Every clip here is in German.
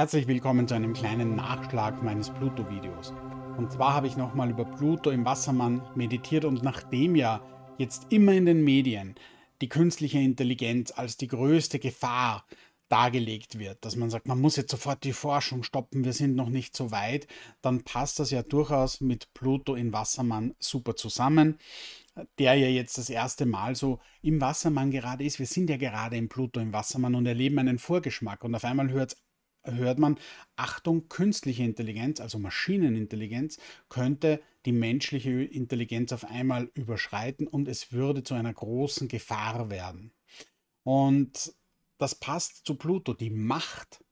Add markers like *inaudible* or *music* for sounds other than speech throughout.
Herzlich willkommen zu einem kleinen Nachschlag meines Pluto-Videos. Und zwar habe ich nochmal über Pluto im Wassermann meditiert und nachdem ja jetzt immer in den Medien die künstliche Intelligenz als die größte Gefahr dargelegt wird, dass man sagt, man muss jetzt sofort die Forschung stoppen, wir sind noch nicht so weit, dann passt das ja durchaus mit Pluto in Wassermann super zusammen, der ja jetzt das erste Mal so im Wassermann gerade ist. Wir sind ja gerade im Pluto im Wassermann und erleben einen Vorgeschmack und auf einmal hört es hört man, Achtung, künstliche Intelligenz, also Maschinenintelligenz, könnte die menschliche Intelligenz auf einmal überschreiten und es würde zu einer großen Gefahr werden. Und das passt zu Pluto, die Macht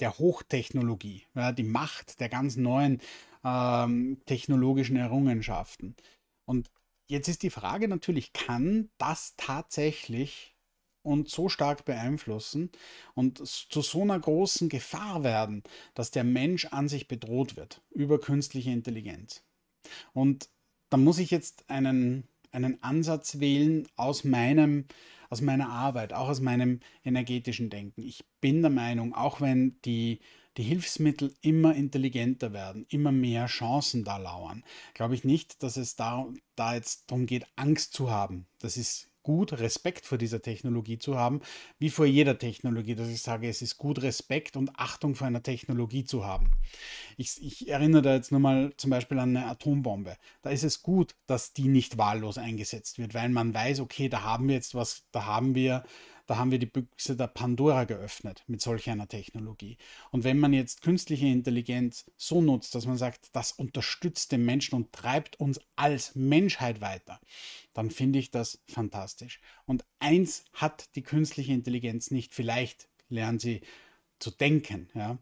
der Hochtechnologie, ja, die Macht der ganz neuen ähm, technologischen Errungenschaften. Und jetzt ist die Frage natürlich, kann das tatsächlich und so stark beeinflussen und zu so einer großen Gefahr werden, dass der Mensch an sich bedroht wird über künstliche Intelligenz. Und da muss ich jetzt einen, einen Ansatz wählen aus meinem aus meiner Arbeit, auch aus meinem energetischen Denken. Ich bin der Meinung, auch wenn die, die Hilfsmittel immer intelligenter werden, immer mehr Chancen da lauern, glaube ich nicht, dass es da, da jetzt darum geht, Angst zu haben. Das ist gut, Respekt vor dieser Technologie zu haben, wie vor jeder Technologie, dass ich sage, es ist gut, Respekt und Achtung vor einer Technologie zu haben. Ich, ich erinnere da jetzt nur mal zum Beispiel an eine Atombombe. Da ist es gut, dass die nicht wahllos eingesetzt wird, weil man weiß, okay, da haben wir jetzt was, da haben wir da haben wir die Büchse der Pandora geöffnet mit solch einer Technologie. Und wenn man jetzt künstliche Intelligenz so nutzt, dass man sagt, das unterstützt den Menschen und treibt uns als Menschheit weiter, dann finde ich das fantastisch. Und eins hat die künstliche Intelligenz nicht, vielleicht lernen sie zu denken, ja,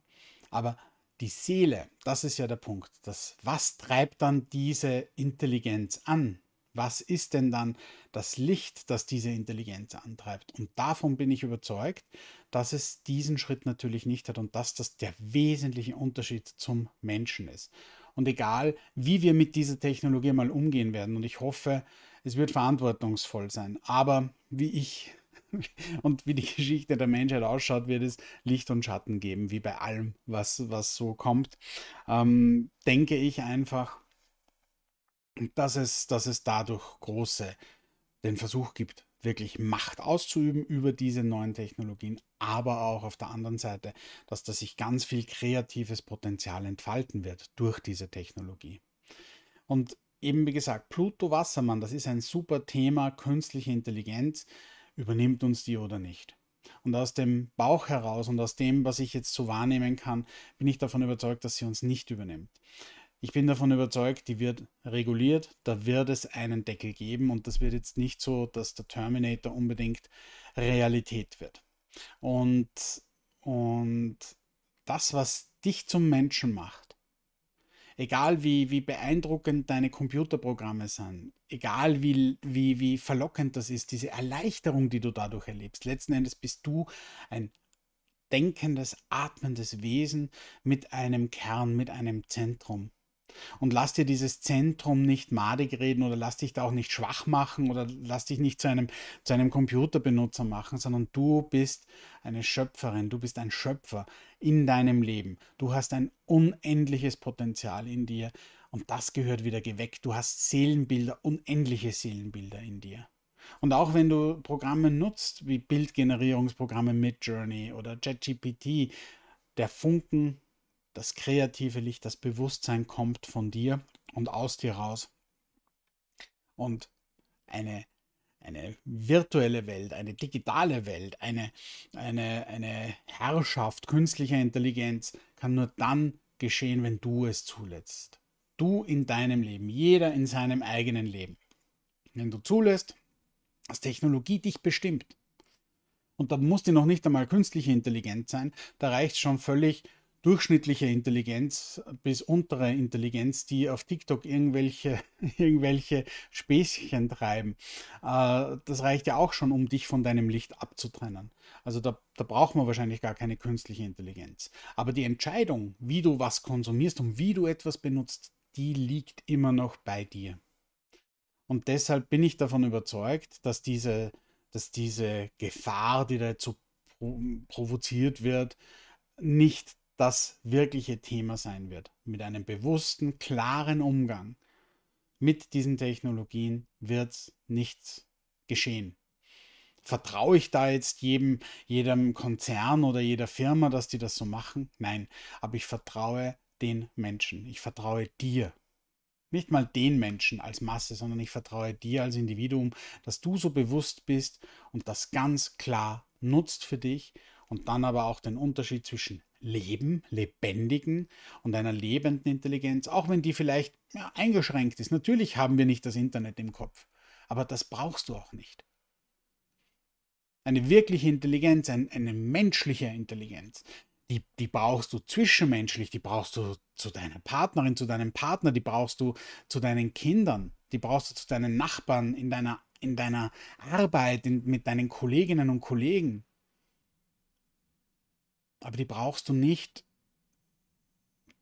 aber die Seele, das ist ja der Punkt. Das, was treibt dann diese Intelligenz an? Was ist denn dann das Licht, das diese Intelligenz antreibt? Und davon bin ich überzeugt, dass es diesen Schritt natürlich nicht hat und dass das der wesentliche Unterschied zum Menschen ist. Und egal, wie wir mit dieser Technologie mal umgehen werden, und ich hoffe, es wird verantwortungsvoll sein, aber wie ich *laughs* und wie die Geschichte der Menschheit ausschaut, wird es Licht und Schatten geben, wie bei allem, was, was so kommt. Ähm, denke ich einfach, dass es, dass es dadurch große den Versuch gibt, wirklich Macht auszuüben über diese neuen Technologien, aber auch auf der anderen Seite, dass da sich ganz viel kreatives Potenzial entfalten wird durch diese Technologie. Und eben wie gesagt, Pluto Wassermann, das ist ein super Thema, künstliche Intelligenz, übernimmt uns die oder nicht. Und aus dem Bauch heraus und aus dem, was ich jetzt so wahrnehmen kann, bin ich davon überzeugt, dass sie uns nicht übernimmt. Ich bin davon überzeugt, die wird reguliert, da wird es einen Deckel geben und das wird jetzt nicht so, dass der Terminator unbedingt Realität wird. Und, und das, was dich zum Menschen macht, egal wie, wie beeindruckend deine Computerprogramme sind, egal wie, wie, wie verlockend das ist, diese Erleichterung, die du dadurch erlebst, letzten Endes bist du ein denkendes, atmendes Wesen mit einem Kern, mit einem Zentrum. Und lass dir dieses Zentrum nicht madig reden oder lass dich da auch nicht schwach machen oder lass dich nicht zu einem, zu einem Computerbenutzer machen, sondern du bist eine Schöpferin, du bist ein Schöpfer in deinem Leben. Du hast ein unendliches Potenzial in dir und das gehört wieder geweckt. Du hast Seelenbilder, unendliche Seelenbilder in dir. Und auch wenn du Programme nutzt, wie Bildgenerierungsprogramme Midjourney oder ChatGPT, der Funken das kreative Licht, das Bewusstsein kommt von dir und aus dir raus. Und eine, eine virtuelle Welt, eine digitale Welt, eine, eine, eine Herrschaft künstlicher Intelligenz kann nur dann geschehen, wenn du es zulässt. Du in deinem Leben, jeder in seinem eigenen Leben. Wenn du zulässt, dass Technologie dich bestimmt. Und da muss die noch nicht einmal künstliche Intelligenz sein, da reicht schon völlig durchschnittliche Intelligenz bis untere Intelligenz, die auf TikTok irgendwelche, *laughs* irgendwelche Späßchen treiben. Äh, das reicht ja auch schon, um dich von deinem Licht abzutrennen. Also da, da braucht man wahrscheinlich gar keine künstliche Intelligenz. Aber die Entscheidung, wie du was konsumierst und wie du etwas benutzt, die liegt immer noch bei dir. Und deshalb bin ich davon überzeugt, dass diese, dass diese Gefahr, die dazu provoziert wird, nicht das wirkliche Thema sein wird. Mit einem bewussten, klaren Umgang mit diesen Technologien wird nichts geschehen. Vertraue ich da jetzt jedem, jedem Konzern oder jeder Firma, dass die das so machen? Nein, aber ich vertraue den Menschen. Ich vertraue dir. Nicht mal den Menschen als Masse, sondern ich vertraue dir als Individuum, dass du so bewusst bist und das ganz klar nutzt für dich und dann aber auch den Unterschied zwischen Leben, lebendigen und einer lebenden Intelligenz, auch wenn die vielleicht ja, eingeschränkt ist. Natürlich haben wir nicht das Internet im Kopf, aber das brauchst du auch nicht. Eine wirkliche Intelligenz, ein, eine menschliche Intelligenz, die, die brauchst du zwischenmenschlich, die brauchst du zu deiner Partnerin, zu deinem Partner, die brauchst du zu deinen Kindern, die brauchst du zu deinen Nachbarn, in deiner, in deiner Arbeit, in, mit deinen Kolleginnen und Kollegen aber die brauchst du nicht,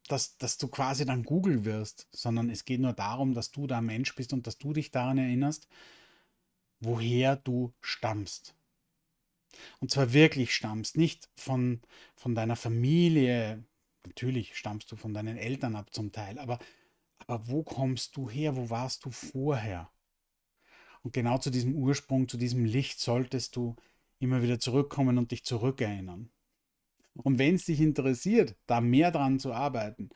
dass, dass du quasi dann Google wirst, sondern es geht nur darum, dass du da Mensch bist und dass du dich daran erinnerst, woher du stammst. Und zwar wirklich stammst, nicht von, von deiner Familie. Natürlich stammst du von deinen Eltern ab zum Teil, aber, aber wo kommst du her? Wo warst du vorher? Und genau zu diesem Ursprung, zu diesem Licht solltest du immer wieder zurückkommen und dich zurückerinnern. Und wenn es dich interessiert, da mehr dran zu arbeiten,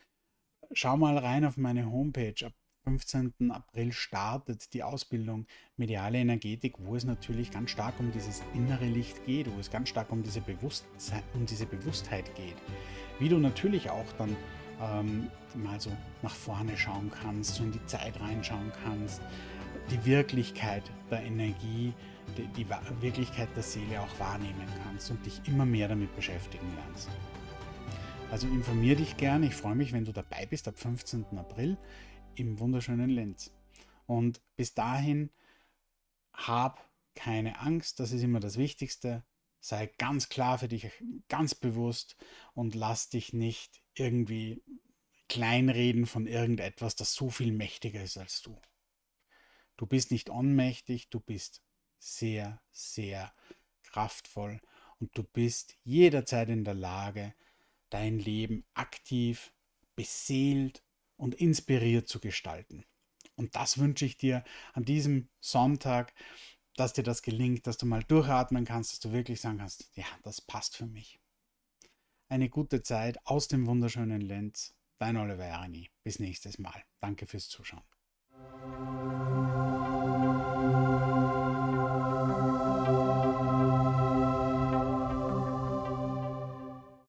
schau mal rein auf meine Homepage. Ab 15. April startet die Ausbildung Mediale Energetik, wo es natürlich ganz stark um dieses innere Licht geht, wo es ganz stark um diese, Bewusstsein, um diese Bewusstheit geht. Wie du natürlich auch dann ähm, mal so nach vorne schauen kannst, so in die Zeit reinschauen kannst, die Wirklichkeit der Energie, die, die Wirklichkeit der Seele auch wahrnehmen kannst und dich immer mehr damit beschäftigen lernst. Also informier dich gerne, ich freue mich, wenn du dabei bist ab 15. April im wunderschönen Lenz. Und bis dahin, hab keine Angst, das ist immer das Wichtigste. Sei ganz klar für dich, ganz bewusst und lass dich nicht irgendwie kleinreden von irgendetwas, das so viel mächtiger ist als du. Du bist nicht ohnmächtig, du bist sehr, sehr kraftvoll und du bist jederzeit in der Lage, dein Leben aktiv, beseelt und inspiriert zu gestalten. Und das wünsche ich dir an diesem Sonntag, dass dir das gelingt, dass du mal durchatmen kannst, dass du wirklich sagen kannst, ja, das passt für mich. Eine gute Zeit aus dem wunderschönen Lenz. Dein Oliver Arani. Bis nächstes Mal. Danke fürs Zuschauen.